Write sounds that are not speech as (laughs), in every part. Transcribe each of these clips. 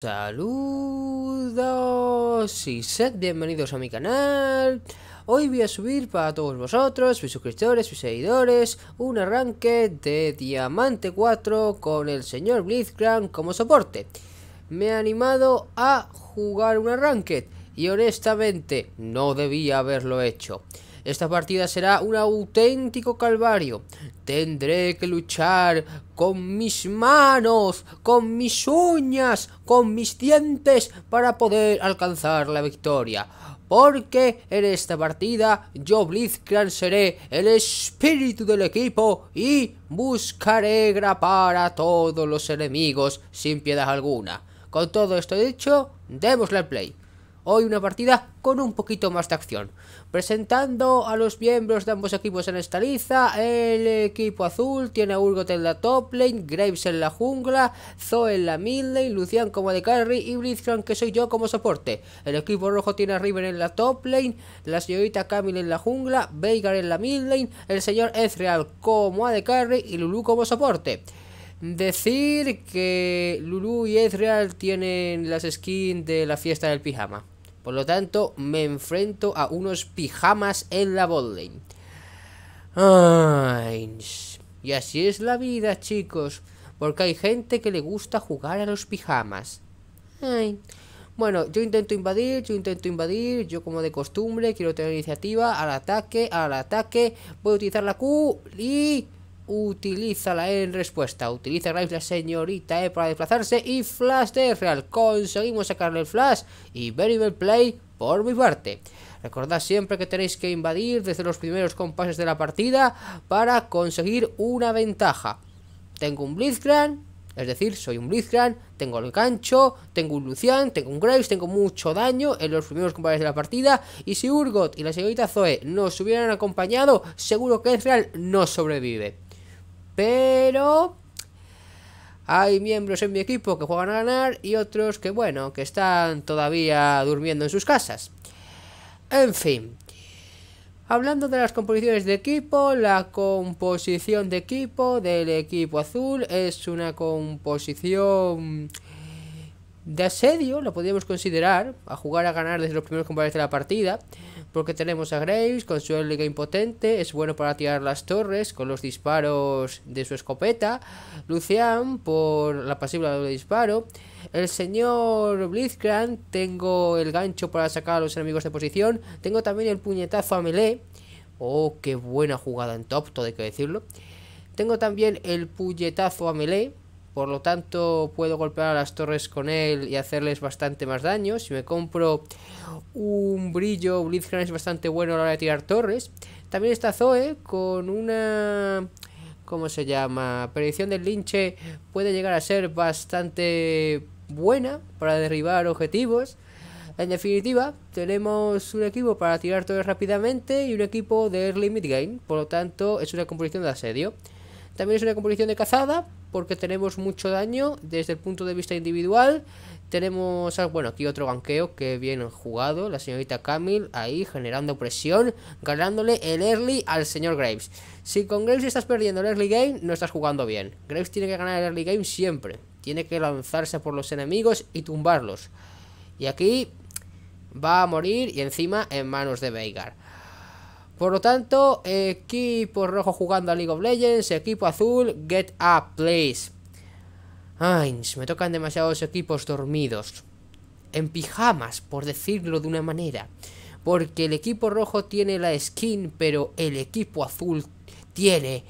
Saludos y sed bienvenidos a mi canal Hoy voy a subir para todos vosotros, mis suscriptores, y seguidores Un arranque de Diamante 4 con el señor Blitzcrank como soporte Me he animado a jugar un arranque Y honestamente no debía haberlo hecho esta partida será un auténtico calvario. Tendré que luchar con mis manos, con mis uñas, con mis dientes para poder alcanzar la victoria. Porque en esta partida yo Blitzcrank seré el espíritu del equipo y buscaré grapar a todos los enemigos sin piedad alguna. Con todo esto dicho, démosle al play. Hoy una partida con un poquito más de acción. Presentando a los miembros de ambos equipos en esta lista. el equipo azul tiene a Urgot en la top lane, Graves en la jungla, Zoe en la mid lane, Lucian como de carry y Blitzcrank que soy yo como soporte. El equipo rojo tiene a Riven en la top lane, la señorita Camille en la jungla, Veigar en la mid lane, el señor Ezreal como de carry y Lulu como soporte. Decir que Lulu y Ezreal tienen las skins de la fiesta del pijama. Por lo tanto, me enfrento a unos pijamas en la botlane. y así es la vida, chicos. Porque hay gente que le gusta jugar a los pijamas. Bueno, yo intento invadir, yo intento invadir, yo como de costumbre, quiero tener iniciativa, al ataque, al ataque, voy a utilizar la Q y utiliza la en respuesta. Utiliza Graves la señorita E para desplazarse y Flash de Real. Conseguimos sacarle el Flash y Very Well Play por mi parte. Recordad siempre que tenéis que invadir desde los primeros compases de la partida para conseguir una ventaja. Tengo un Blitzcrank, es decir, soy un Blitzcrank, tengo el gancho, tengo un Lucian, tengo un Graves, tengo mucho daño en los primeros compases de la partida. Y si Urgot y la señorita Zoe nos hubieran acompañado, seguro que Ezreal no sobrevive pero hay miembros en mi equipo que juegan a ganar y otros que, bueno, que están todavía durmiendo en sus casas. En fin. Hablando de las composiciones de equipo, la composición de equipo del equipo azul es una composición de asedio, lo podríamos considerar, a jugar a ganar desde los primeros combates de la partida, porque tenemos a Graves con su liga impotente, es bueno para tirar las torres con los disparos de su escopeta, Lucian por la pasiva de disparo, el señor Blitzcrank, tengo el gancho para sacar a los enemigos de posición, tengo también el puñetazo a melee, oh, qué buena jugada en top, todo hay que decirlo, tengo también el puñetazo a melee, por lo tanto, puedo golpear a las torres con él y hacerles bastante más daño. Si me compro un brillo, Blitzcrank es bastante bueno a la hora de tirar torres. También está Zoe con una... ¿Cómo se llama? Predicción del linche puede llegar a ser bastante buena para derribar objetivos. En definitiva, tenemos un equipo para tirar torres rápidamente y un equipo de early mid game. Por lo tanto, es una composición de asedio. También es una composición de cazada, porque tenemos mucho daño desde el punto de vista individual. Tenemos, bueno, aquí otro banqueo que bien jugado, la señorita Camille ahí generando presión, ganándole el early al señor Graves. Si con Graves estás perdiendo el early game, no estás jugando bien. Graves tiene que ganar el early game siempre. Tiene que lanzarse por los enemigos y tumbarlos. Y aquí va a morir y encima en manos de Veigar. Por lo tanto, equipo rojo jugando a League of Legends, equipo azul, get up, please. Ains, me tocan demasiados equipos dormidos. En pijamas, por decirlo de una manera. Porque el equipo rojo tiene la skin, pero el equipo azul tiene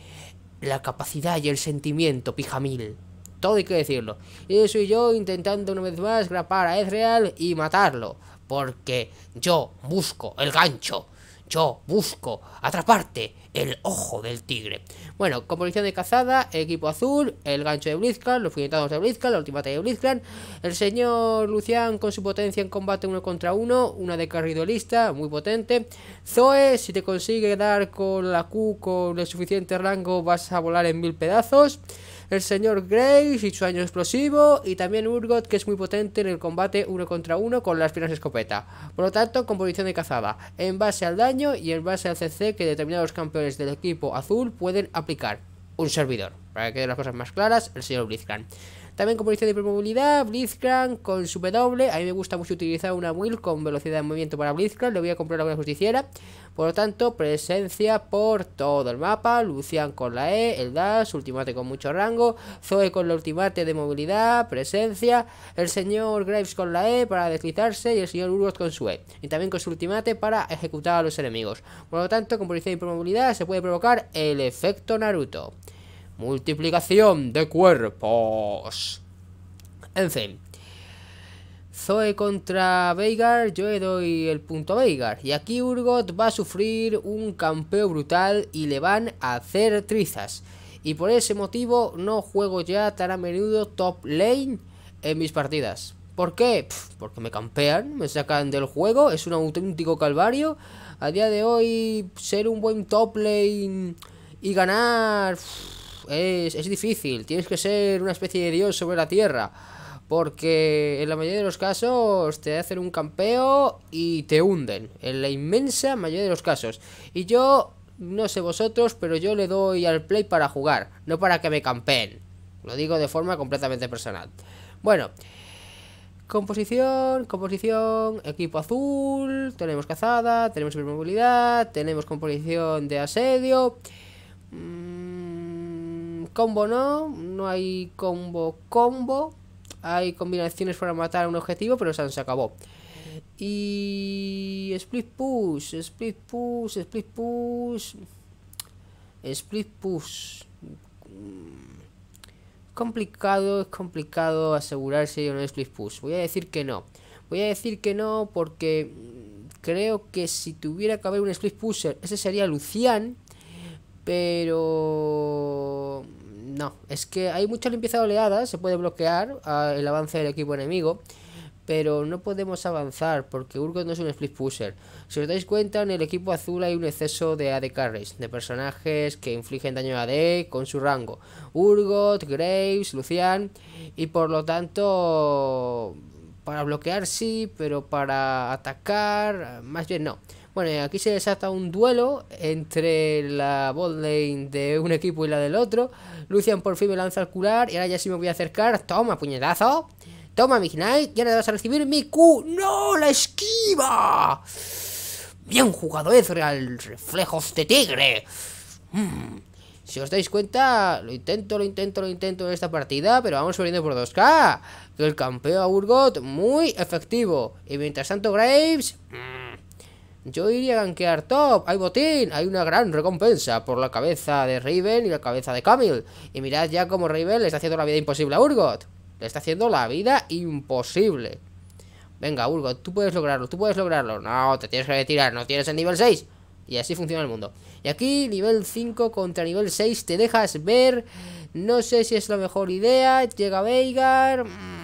la capacidad y el sentimiento pijamil. Todo hay que decirlo. Y soy yo intentando una vez más grapar a Ezreal y matarlo. Porque yo busco el gancho. Yo busco atraparte el ojo del tigre. Bueno, composición de cazada, equipo azul, el gancho de Blitzcrank, los fuyentados de Blitzcrank, la última de Blitzcrank, el señor Lucian con su potencia en combate uno contra uno, una de lista, muy potente. Zoe, si te consigue dar con la Q con el suficiente rango vas a volar en mil pedazos el señor Graves y su año explosivo, y también Urgot, que es muy potente en el combate uno contra uno con las piernas de escopeta. Por lo tanto, con posición de cazada, en base al daño y en base al CC que determinados campeones del equipo azul pueden aplicar. Un servidor. Para que queden las cosas más claras, el señor Blitzcrank. También con policía de hipermovilidad, Blitzcrank con su doble. A mí me gusta mucho utilizar una Will con velocidad de movimiento para Blitzcrank. Le voy a comprar a una justiciera. Por lo tanto, presencia por todo el mapa. Lucian con la E, el dash, ultimate con mucho rango. Zoe con la ultimate de movilidad, presencia. El señor Graves con la E para deslizarse y el señor Urgot con su E. Y también con su ultimate para ejecutar a los enemigos. Por lo tanto, con policía de hipermovilidad se puede provocar el efecto Naruto. Multiplicación de cuerpos. En fin. Zoe contra Veigar, yo le doy el punto a Veigar. Y aquí Urgot va a sufrir un campeo brutal y le van a hacer trizas. Y por ese motivo no juego ya tan a menudo top lane en mis partidas. ¿Por qué? porque me campean, me sacan del juego, es un auténtico calvario. A día de hoy ser un buen top lane y ganar es, difícil, tienes que ser una especie de dios sobre la tierra. Porque en la mayoría de los casos te hacen un campeo y te hunden. En la inmensa mayoría de los casos. Y yo, no sé vosotros, pero yo le doy al play para jugar, no para que me campeen. Lo digo de forma completamente personal. Bueno, composición, composición, equipo azul, tenemos cazada, tenemos movilidad, tenemos composición de asedio. Mm, combo no, no hay combo combo, hay combinaciones para matar un objetivo, pero se, se acabó. Y split push, split push, split push, split push. Complicado, es complicado asegurarse de un split push. Voy a decir que no. Voy a decir que no porque creo que si tuviera que haber un split pusher, ese sería Lucian. Pero no, es que hay mucha limpieza oleada, se puede bloquear ah, el avance del equipo enemigo, pero no podemos avanzar porque Urgot no es un split pusher. Si os dais cuenta, en el equipo azul hay un exceso de AD carries, de personajes que infligen daño a AD con su rango. Urgot, Graves, Lucian, y por lo tanto, para bloquear sí, pero para atacar, más bien no. Bueno, aquí se desata un duelo entre la botlane de un equipo y la del otro. Lucian por fin me lanza el curar y ahora ya sí me voy a acercar. Toma, puñetazo. Toma, mi Knight. Y ahora vas a recibir mi Q. ¡No! ¡La esquiva! Bien jugado, Ezreal. Eh, reflejos de tigre. Mm. Si os dais cuenta, lo intento, lo intento, lo intento en esta partida, pero vamos subiendo por 2K. El campeo a Urgot, muy efectivo. Y mientras tanto, Graves... Mm, yo iría a gankear top. Hay botín. Hay una gran recompensa por la cabeza de Raven y la cabeza de Camille. Y mirad ya como Raven le está haciendo la vida imposible a Urgot. Le está haciendo la vida imposible. Venga, Urgot, tú puedes lograrlo, tú puedes lograrlo. No, te tienes que retirar, no tienes el nivel 6. Y así funciona el mundo. Y aquí, nivel 5 contra nivel 6, te dejas ver. No sé si es la mejor idea. Llega Veigar. Mm,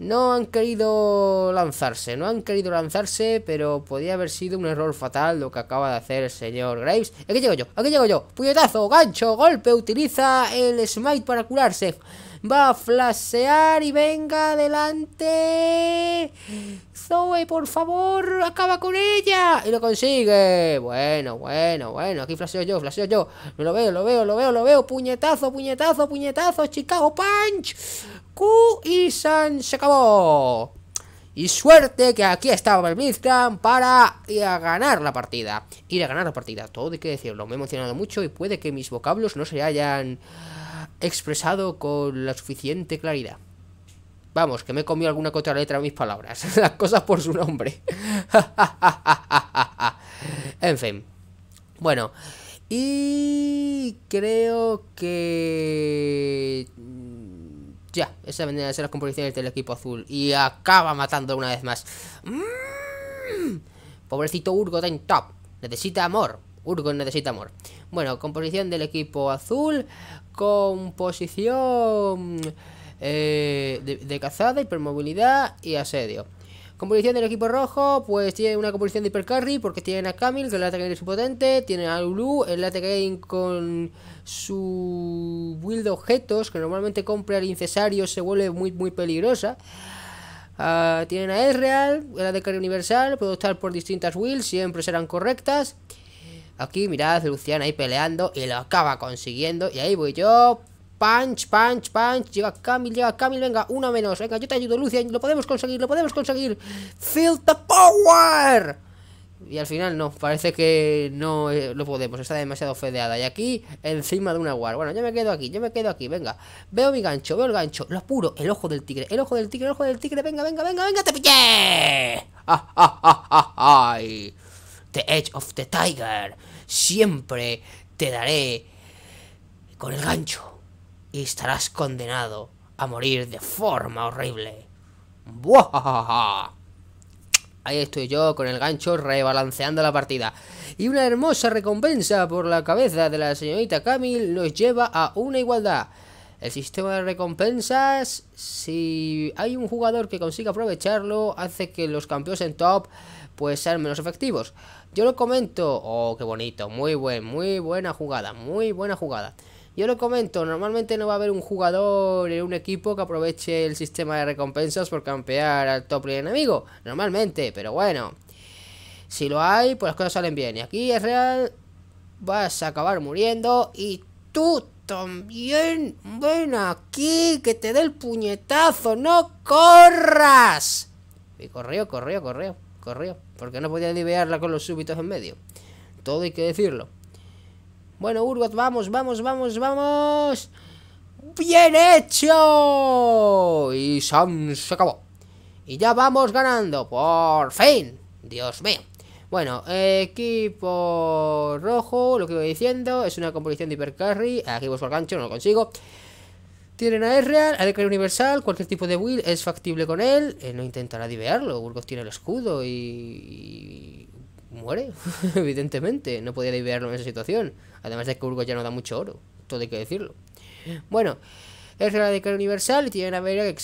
no han querido lanzarse, no han querido lanzarse, pero podía haber sido un error fatal lo que acaba de hacer el señor Graves. Aquí llego yo, aquí llego yo. Puñetazo, gancho, golpe, utiliza el smite para curarse. Va a flashear y venga adelante. Zoe, por favor, acaba con ella. Y lo consigue. Bueno, bueno, bueno. Aquí flaseo yo, flaseo yo. Lo veo, lo veo, lo veo, lo veo. Puñetazo, puñetazo, puñetazo. Chicago Punch y San se acabó. Y suerte que aquí estaba el Blitzcrank para ir a ganar la partida. Ir a ganar la partida, todo hay que decirlo. Me he emocionado mucho y puede que mis vocablos no se hayan expresado con la suficiente claridad. Vamos, que me he comido alguna contra letra mis palabras. (laughs) Las cosas por su nombre. (laughs) en fin. Bueno. Y creo que... Ya, esa vendría a ser las composiciones del equipo azul. Y acaba matando una vez más. ¡Mmm! Pobrecito Urgo en top. Necesita amor. Urgo necesita amor. Bueno, composición del equipo azul. Composición eh, de, cazada, hipermovilidad y asedio. Composición del equipo rojo, pues tiene una composición de hipercarry porque tienen a Camille, que el ataque es su potente, tienen a Lulu, el ataque con su build de objetos, que normalmente compra el incesario, se vuelve muy muy peligrosa. Ah, tienen a Ezreal, el ataque universal, puede optar por distintas wills, siempre serán correctas. Aquí mirad, Luciana ahí peleando y lo acaba consiguiendo. Y ahí voy yo, Punch, punch, punch. Llega Camil, llega Camil, Venga, una menos. Venga, yo te ayudo, Lucian. Lo podemos conseguir, lo podemos conseguir. Feel the power. Y al final no, parece que no eh, lo podemos, está demasiado fedeada. Y aquí, encima de una guard. Bueno, yo me quedo aquí, yo me quedo aquí, venga. Veo mi gancho, veo el gancho, lo apuro, el ojo del tigre, el ojo del tigre, el ojo del tigre, venga, venga, venga, venga, te pillé. Ah, ah, ah, the Edge of the Tiger. Siempre te daré con el gancho y estarás condenado a morir de forma horrible. ¡Buah! Ahí estoy yo con el gancho rebalanceando la partida. Y una hermosa recompensa por la cabeza de la señorita Camille nos lleva a una igualdad. El sistema de recompensas, si hay un jugador que consiga aprovecharlo, hace que los campeones en top pues sean menos efectivos. Yo lo comento. Oh, qué bonito. Muy buen, muy buena jugada. Muy buena jugada. Yo lo comento, normalmente no va a haber un jugador en un equipo que aproveche el sistema de recompensas por campear al top del enemigo. Normalmente, pero bueno. Si lo hay, pues las cosas salen bien. Y aquí es real, vas a acabar muriendo y tú también ven aquí, que te dé el puñetazo, no corras. Y corrió, corrió, corrió, corrió, porque no podía liberarla con los súbitos en medio. Todo hay que decirlo. Bueno, Urgot, vamos, vamos, vamos, vamos. ¡Bien hecho! Y Sam se acabó. Y ya vamos ganando, por fin. Dios mío. Bueno, equipo rojo, lo que voy diciendo, es una composición de hipercarry. Aquí voy por gancho, no lo consigo. Tienen a Real, a Universal, cualquier tipo de will es factible con él. no intentará divearlo, Urgot tiene el escudo y muere, (laughs) evidentemente. No podía liberarlo en esa situación. Además de que Urgo ya no da mucho oro. Todo hay que decirlo. Bueno, es la de universal y tiene una que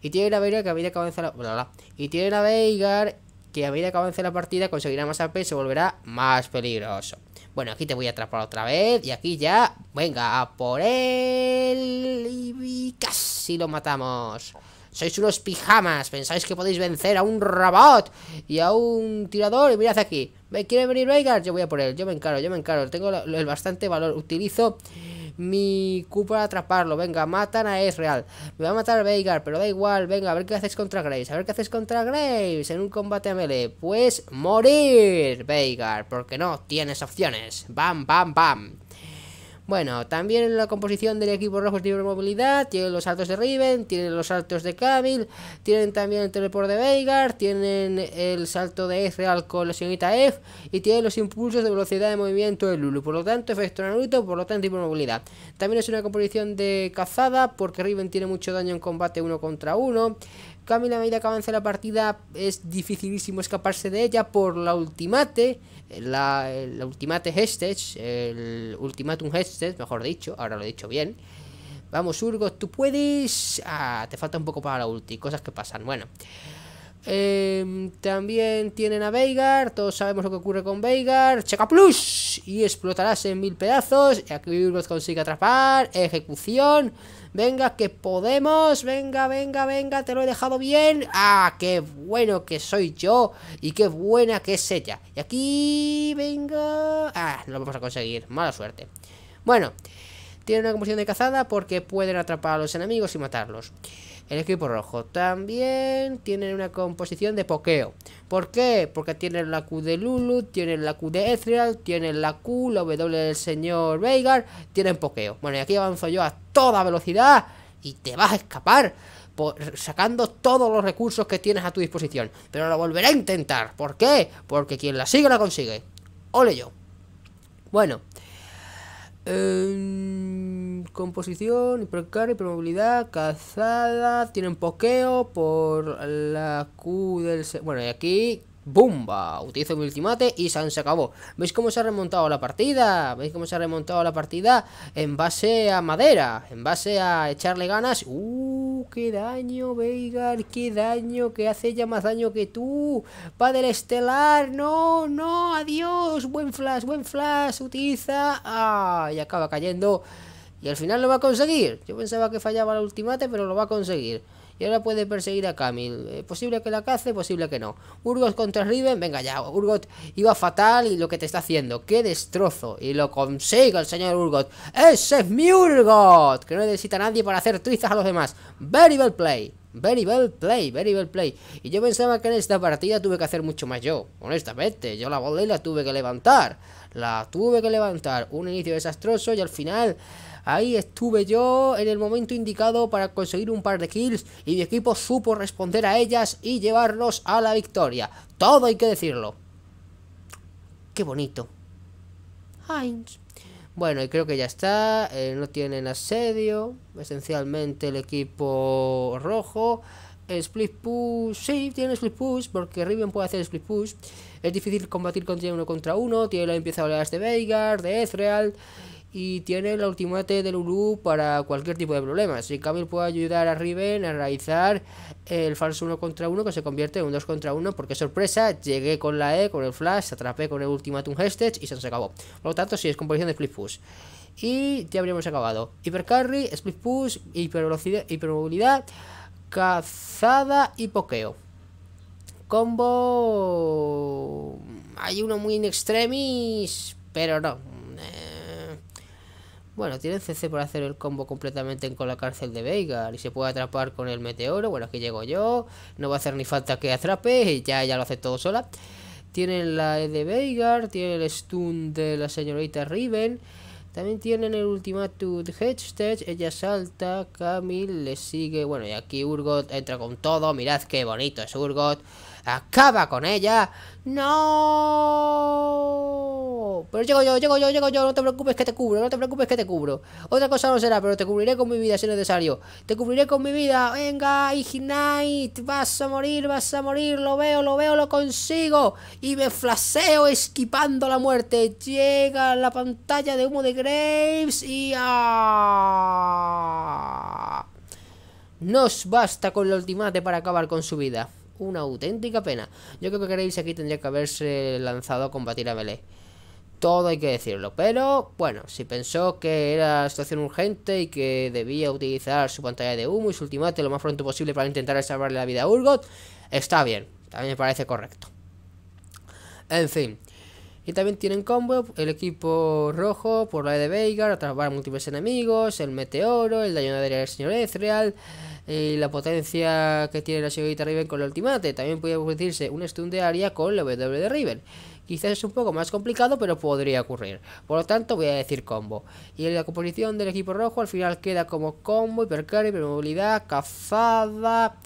y tiene que a la y tiene una Veigar que a medida que avance la partida conseguirá más AP y se volverá más peligroso. Bueno, aquí te voy a atrapar otra vez y aquí ya, venga, a por él y casi lo matamos. Sois unos pijamas. Pensáis que podéis vencer a un robot y a un tirador. Y mirad aquí. ¿Quiere venir Veigar? Yo voy a por él. Yo me encaro, yo me encaro. Tengo el bastante valor. Utilizo mi Q para atraparlo. Venga, matan a real Me va a matar Veigar, pero da igual. Venga, a ver qué haces contra Graves. A ver qué haces contra Graves en un combate a melee. Pues morir, Veigar, porque no tienes opciones. Bam, bam, bam. Bueno, también la composición del equipo rojo es libre movilidad, tienen los saltos de Riven, tienen los saltos de Camille, tienen también el teleport de Veigar, tienen el salto de Ezreal con la señorita F y tienen los impulsos de velocidad de movimiento de Lulu, por lo tanto efecto Naruto, por lo tanto movilidad. También es una composición de cazada porque Riven tiene mucho daño en combate uno contra uno. Camila medida que avanza la partida es dificilísimo escaparse de ella por la ultimate, eh, la, ultimate Hestes, el ultimatum Hestes, mejor dicho, ahora lo he dicho bien. Vamos, Urgos, tú puedes... Ah, te falta un poco para la ulti, cosas que pasan, bueno. Em, también tienen a Veigar, todos sabemos lo que ocurre con Veigar. ¡Checa Plus! y explotarás en mil pedazos. Y aquí los consigue atrapar. Ejecución. Venga, que podemos. Venga, venga, venga. Te lo he dejado bien. Ah, qué bueno que soy yo. Y qué buena que es ella. Y aquí, venga. Ah, lo vamos a conseguir. Mala suerte. Bueno, tiene una combustión de cazada porque pueden atrapar a los enemigos y matarlos. El equipo rojo también tiene una composición de pokeo. ¿Por qué? Porque tienen la Q de Lulu, Tienen la Q de Ezreal, Tienen la Q, la W del señor Veigar, tienen pokeo. Bueno, y aquí avanzo yo a toda velocidad y te vas a escapar sacando todos los recursos que tienes a tu disposición. Pero lo volveré a intentar. ¿Por qué? Porque quien la sigue la consigue. Ole yo. Bueno. Eh composición, hipercar, hipermovilidad, cazada, tienen pokeo por la Q del... Bueno, y aquí ¡Bumba! Utilizo mi ultimate y se acabó. ¿Veis cómo se ha remontado la partida? ¿Veis cómo se ha remontado la partida? En base a madera, en base a echarle ganas. ¡Uh! ¡Qué daño, Veigar! ¡Qué daño! ¡Que hace ya más daño que tú! ¡Padre Estelar! ¡No! ¡No! ¡Adiós! ¡Buen flash! ¡Buen flash! ¡Utiliza! ¡Ah! Y acaba cayendo. Y al final lo va a conseguir. Yo pensaba que fallaba el ultimate, pero lo va a conseguir. Y ahora puede perseguir a Camille. es eh, posible que la cace, posible que no. Urgot contra Riven, venga ya. Urgot iba fatal y lo que te está haciendo. ¡Qué destrozo! Y lo consigue el señor Urgot. ¡Ese es mi Urgot! Que no necesita nadie para hacer trizas a los demás. Very well play. Very well play, very well play. Y yo pensaba que en esta partida tuve que hacer mucho más yo. Honestamente, yo la volé y la tuve que levantar. La tuve que levantar. Un inicio desastroso y al final... Ahí estuve yo en el momento indicado para conseguir un par de kills y mi equipo supo responder a ellas y llevarlos a la victoria. Todo hay que decirlo. Qué bonito. Heinz. Bueno, y creo que ya está. Eh, no tienen asedio. Esencialmente el equipo rojo. Split push, sí, tiene split push porque Riven puede hacer split push. Es difícil combatir contra uno contra uno. Tiene la limpieza de oleadas de Veigar, de Ezreal y tiene el ultimate del Lulu para cualquier tipo de problema. Si Camille puede ayudar a Riven a realizar el falso 1 contra 1 que se convierte en un 2 contra 1 porque sorpresa, llegué con la E, con el flash, atrapé con el un Hextech y se nos acabó. Por lo tanto, si sí, es composición de split push. Y ya habríamos acabado. carry, split push, hipervelocidad, hipermovilidad, cazada y pokeo. Combo... Hay uno muy in extremis, pero no, bueno, tienen CC para hacer el combo completamente con la cárcel de Veigar y se puede atrapar con el meteoro. Bueno, aquí llego yo, no va a hacer ni falta que atrape, ya ella lo hace todo sola. Tienen la E de Veigar, tienen el stun de la señorita Riven. También tienen el ultimatum de ella salta, Camille le sigue, bueno y aquí Urgot entra con todo, mirad qué bonito es Urgot, acaba con ella, no pero llego yo, llego yo, llego yo, no te preocupes que te cubro, no te preocupes que te cubro. Otra cosa no será, pero te cubriré con mi vida si es necesario. Te cubriré con mi vida, venga, Ignite, vas a morir, vas a morir, lo veo, lo veo, lo consigo. Y me flaseo esquipando la muerte. Llega la pantalla de humo de Graves y... ¡ah! Nos basta con el ultimate para acabar con su vida una auténtica pena. Yo creo que Graves aquí tendría que haberse lanzado a combatir a Melee todo hay que decirlo. Pero bueno, si pensó que era situación urgente y que debía utilizar su pantalla de humo y su ultimate lo más pronto posible para intentar salvarle la vida a Urgot, está bien, también me parece correcto. En fin. Y también tienen combo el equipo rojo por la de Veigar, atrapar múltiples enemigos, el meteoro, el daño de del señor Ezreal y la potencia que tiene la señorita Riven con el ultimate. También puede producirse un stun de área con la W de Riven. Quizás es un poco más complicado, pero podría ocurrir. Por lo tanto, voy a decir combo. Y en la composición del equipo rojo al final queda como combo, Hipercarry, hipermovilidad, Cafada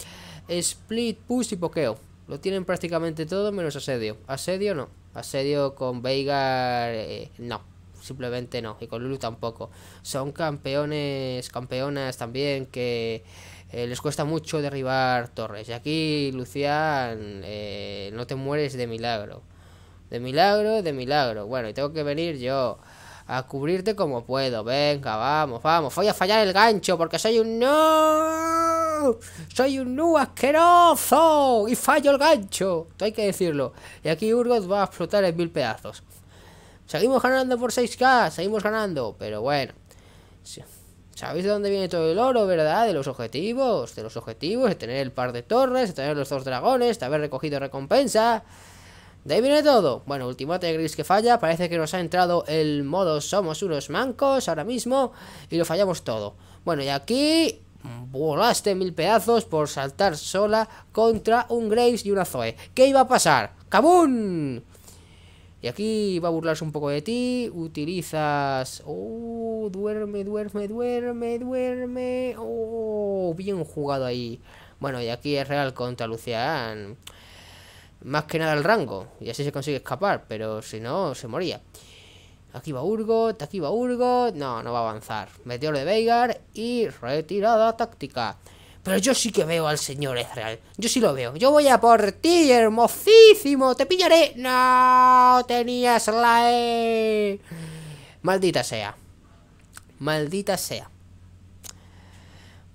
split, push y pokeo. Lo tienen prácticamente todo menos asedio. Asedio no. Asedio con Veigar eh, no. Simplemente no. Y con Lulu tampoco. Son campeones, campeonas también que... Eh, les cuesta mucho derribar torres. Y aquí, Lucian, eh, no te mueres de milagro. De milagro, de milagro. Bueno, y tengo que venir yo a cubrirte como puedo. Venga, vamos, vamos. Voy a fallar el gancho porque soy un no. Soy un nu asqueroso y fallo el gancho. Esto hay que decirlo. Y aquí Urgot va a explotar en mil pedazos. Seguimos ganando por 6K, seguimos ganando, pero bueno. ¿Sabéis de dónde viene todo el oro, verdad? De los objetivos, de los objetivos, de tener el par de torres, de tener los dos dragones, de haber recogido recompensa. De ahí viene todo. Bueno, ultimate de Gris que falla. Parece que nos ha entrado el modo somos unos mancos ahora mismo. Y lo fallamos todo. Bueno, y aquí volaste mil pedazos por saltar sola contra un Graves y una Zoe. ¿Qué iba a pasar? ¡Cabún! Y aquí va a burlarse un poco de ti. Utilizas. ¡Oh! Duerme, duerme, duerme, duerme. ¡Oh! Bien jugado ahí. Bueno, y aquí es real contra Lucian más que nada el rango, y así se consigue escapar, pero si no, se moría. Aquí va Urgot, aquí va Urgot, no, no va a avanzar. Meteor de Veigar y retirada táctica. Pero yo sí que veo al señor Ezreal, yo sí lo veo. Yo voy a por ti, hermosísimo, te pillaré. No, tenías la E. Maldita sea. Maldita sea.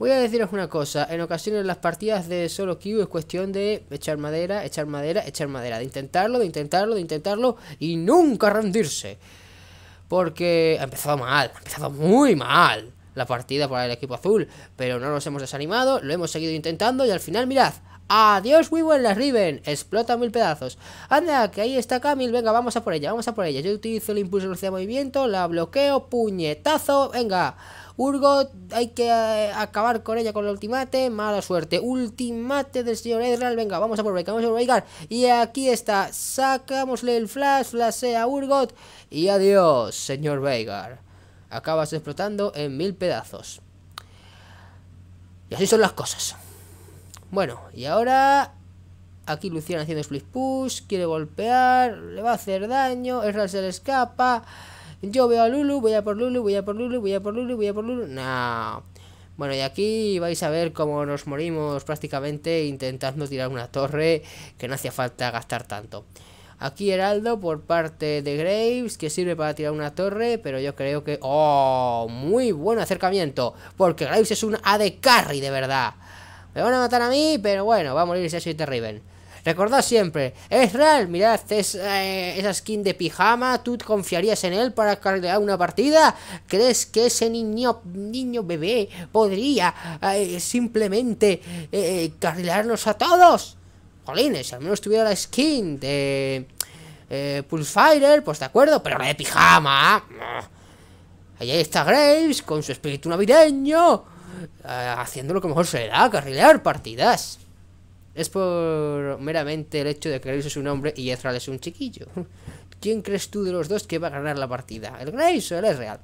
Voy a deciros una cosa, en ocasiones las partidas de solo queue es cuestión de echar madera, echar madera, echar madera, de intentarlo, de intentarlo, de intentarlo y nunca rendirse. Porque ha empezado mal, ha empezado muy mal la partida por el equipo azul, pero no nos hemos desanimado, lo hemos seguido intentando y al final mirad, Adiós, Weevil, la Riven. Explota mil pedazos. Anda, que ahí está Camil. Venga, vamos a por ella, vamos a por ella. Yo utilizo el impulso de velocidad de movimiento, la bloqueo, puñetazo. Venga. Urgot, hay que eh, acabar con ella con el ultimate. Mala suerte. Ultimate del señor Edral. Venga, vamos a por Veigar vamos a por Y aquí está. Sacámosle el flash, flashea Urgot. Y adiós, señor Veigar. Acabas explotando en mil pedazos. Y así son las cosas. Bueno, y ahora... Aquí Lucian haciendo split push, quiere golpear, le va a hacer daño, Ezreal se le escapa. Yo veo a Lulu, voy a por Lulu, voy a por Lulu, voy a por Lulu, voy a por Lulu. No. Bueno, y aquí vais a ver cómo nos morimos prácticamente intentando tirar una torre que no hacía falta gastar tanto. Aquí Heraldo por parte de Graves, que sirve para tirar una torre, pero yo creo que... ¡Oh! Muy buen acercamiento, porque Graves es un AD carry de verdad. Me van a matar a mí, pero bueno, va a morir si soy Terrible. Recordad siempre, es real, mirad, es, eh, esa skin de pijama, ¿tú confiarías en él para cargar una partida? ¿Crees que ese niño, niño bebé podría eh, simplemente eh, a todos? Jolines, al menos tuviera la skin de eh, Fighter, pues de acuerdo, pero la de pijama. Allí ah, está Graves con su espíritu navideño. Eh, haciendo lo que mejor da, carrilear partidas. Es por meramente el hecho de que Grace es un hombre y Ezreal es un chiquillo. (laughs) ¿Quién crees tú de los dos que va a ganar la partida? ¿El Grace o el Ezreal?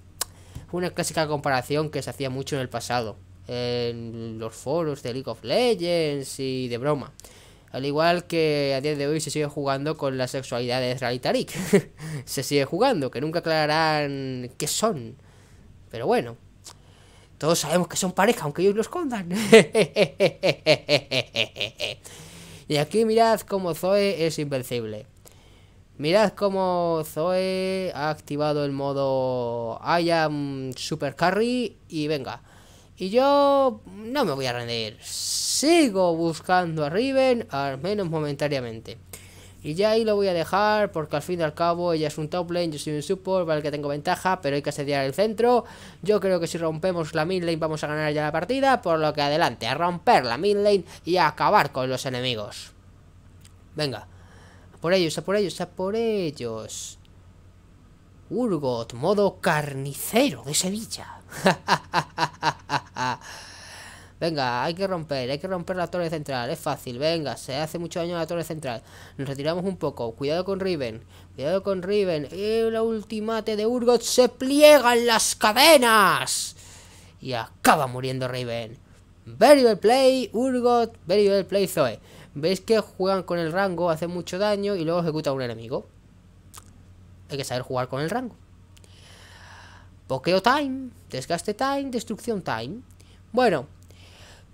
Una clásica comparación que se hacía mucho en el pasado, en los foros de League of Legends y de broma. Al igual que a día de hoy se sigue jugando con la sexualidad de Ezreal y Tarik. (laughs) se sigue jugando, que nunca aclararán qué son. Pero bueno, todos sabemos que son pareja, aunque ellos lo escondan. (laughs) y aquí mirad cómo Zoe es invencible. Mirad cómo Zoe ha activado el modo I super carry y venga. Y yo no me voy a rendir. Sigo buscando a Riven, al menos momentáneamente. Y ya ahí lo voy a dejar porque al fin y al cabo ella es un top lane, yo soy un support, vale que tengo ventaja, pero hay que asediar el centro. Yo creo que si rompemos la mid lane vamos a ganar ya la partida, por lo que adelante, a romper la mid lane y a acabar con los enemigos. Venga, a por ellos, a por ellos, a por ellos. Urgot, modo carnicero de Sevilla. (laughs) Venga, hay que romper, hay que romper la torre central. Es fácil, venga, se hace mucho daño a la torre central. Nos retiramos un poco. Cuidado con Riven. Cuidado con Riven. El eh, ultimate de Urgot se pliega en las cadenas. Y acaba muriendo Riven. Very well play, Urgot. Very well play, Zoe. Veis que juegan con el rango, hacen mucho daño y luego ejecuta a un enemigo. Hay que saber jugar con el rango. Pokeo time, desgaste time, destrucción time. Bueno,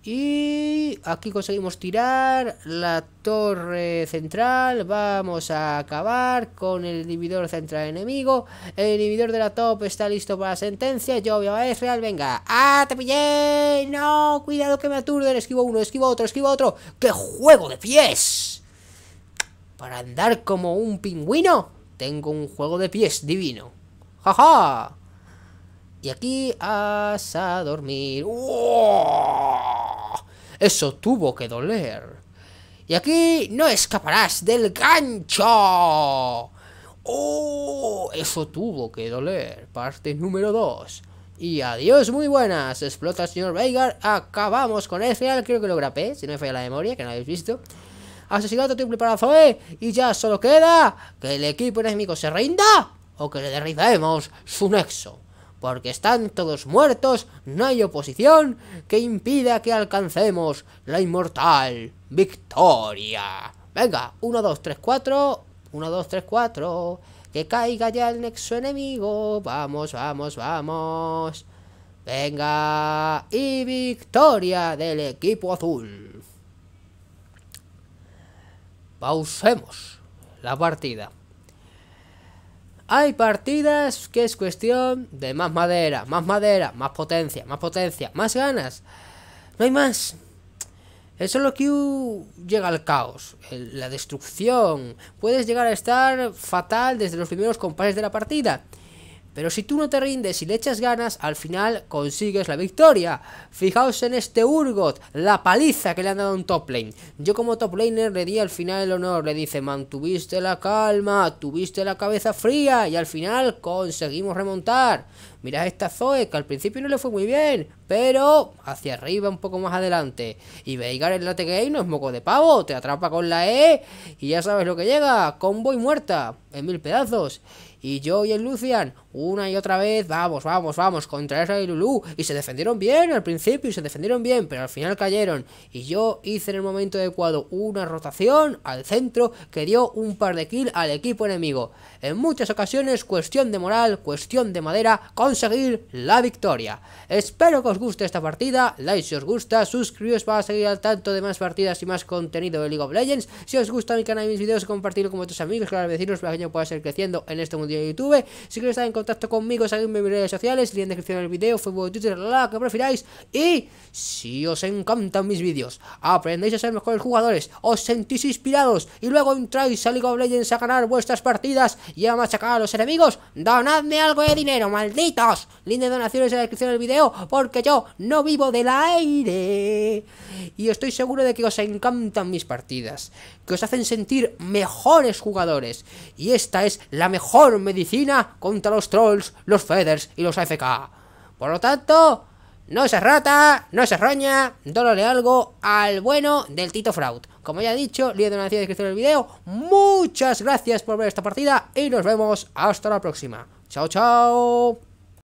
y aquí conseguimos tirar la torre central. Vamos a acabar con el inhibidor central enemigo. El inhibidor de la top está listo para la sentencia. Yo voy a real, venga. ¡Ah, te pillé! ¡No! Cuidado que me aturden. Esquivo uno, esquivo otro, esquivo otro. ¡Qué juego de pies! Para andar como un pingüino, tengo un juego de pies divino. ¡Ja Ja! Y aquí vas a dormir. ¡Oh! Eso tuvo que doler. Y aquí no escaparás del gancho. ¡Oh! Eso tuvo que doler. Parte número 2. Y adiós, muy buenas. Explota el señor Veigar. Acabamos con el final. Creo que lo grabé, si no me falla la memoria, que no habéis visto. Asesinato triple para Zoe. Y ya solo queda que el equipo enemigo se rinda o que le derribemos su nexo porque están todos muertos, no hay oposición que impida que alcancemos la inmortal victoria. Venga, 1, 2, 3, 4, 1, 2, 3, 4, que caiga ya el nexo enemigo, vamos, vamos, vamos. Venga, y victoria del equipo azul. Pausemos la partida. Hay partidas que es cuestión de más madera, más madera, más potencia, más potencia, más ganas. No hay más. El solo que llega al caos, la destrucción. Puedes llegar a estar fatal desde los primeros compases de la partida. Pero si tú no te rindes y le echas ganas, al final consigues la victoria. Fijaos en este Urgot, la paliza que le han dado en un top lane. Yo como top laner le di al final el honor, le dice, mantuviste la calma, tuviste la cabeza fría y al final conseguimos remontar. Mirad esta Zoe, que al principio no le fue muy bien, pero hacia arriba un poco más adelante. Y Veigar el late game no es moco de pavo, te atrapa con la E y ya sabes lo que llega, combo y muerta, en mil pedazos. Y yo y el Lucian, una y otra vez, vamos, vamos, vamos, contra esa y Lulú. Y se defendieron bien al principio y se defendieron bien, pero al final cayeron. Y yo hice en el momento adecuado una rotación al centro que dio un par de kill al equipo enemigo. En muchas ocasiones, cuestión de moral, cuestión de madera, conseguir la victoria. Espero que os guste esta partida, like si os gusta, suscribiros para seguir al tanto de más partidas y más contenido de League of Legends. Si os gusta mi canal y mis videos, compartirlo con vuestros amigos, claro, vecinos para que yo pueda seguir creciendo en este mundo de YouTube. Si queréis estar en contacto conmigo, seguidme en mis redes sociales, link en descripción del video, Facebook, Twitter, la, que prefiráis. Y si os encantan mis vídeos, aprendéis a ser mejores jugadores, os sentís inspirados y luego entráis a League of Legends a ganar vuestras partidas y a machacar a los enemigos, donadme algo de dinero, malditos. Link de donaciones en la descripción del video, porque yo no vivo del aire. Y estoy seguro de que os encantan mis partidas que os hacen sentir mejores jugadores. Y esta es la mejor medicina contra los trolls, los feathers y los AFK. Por lo tanto, no se rata, no se roña, dónale algo al bueno del Tito Fraud. Como ya he dicho, líder de la descripción del video, muchas gracias por ver esta partida y nos vemos hasta la próxima. Chao, chao.